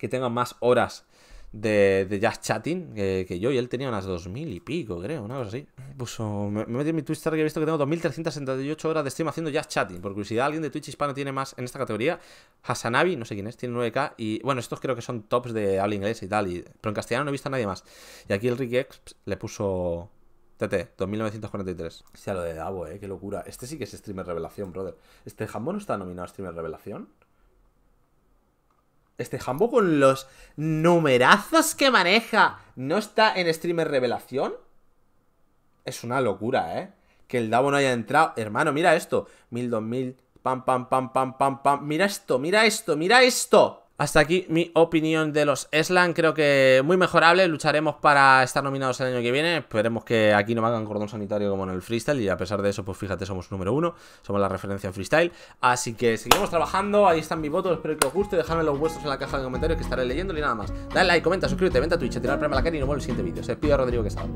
que tenga más horas de, jazz chatting que, yo. Y él tenía unas 2.000 y pico, creo, una cosa así. Puso, me, metí en mi Twitch y he visto que tengo 2.378 horas de stream haciendo just chatting. Por curiosidad, alguien de Twitch hispano tiene más en esta categoría. Hasanabi, no sé quién es, tiene 9K. Y bueno, estos creo que son tops de habla inglés y tal. Y, pero en castellano no he visto a nadie más. Y aquí el Ricky X le puso TT, 2943. sea lo de Davo, eh, qué locura. Este sí que es streamer revelación, brother. Este jamón no está nominado a streamer revelación este Hambo con los numerazos que maneja no está en streamer revelación. Es una locura, ¿eh? Que el Davo no haya entrado. Hermano, mira esto. Mil, dos mil. Pam, pam, pam, pam, pam, pam. Mira esto, mira esto, mira esto. Hasta aquí mi opinión de los Eslan. Creo que muy mejorable. Lucharemos para estar nominados el año que viene. Esperemos que aquí no hagan cordón sanitario como en el freestyle. Y a pesar de eso, pues fíjate, somos número uno. Somos la referencia en freestyle. Así que seguimos trabajando. Ahí están mis votos. Espero que os guste. Dejadme los vuestros en la caja de comentarios que estaré leyendo y nada más. Dale like, comenta, suscríbete, vente a Twitch, tirar el premio a la cara y nos vemos en el siguiente vídeo. Se despide Rodrigo Quesada.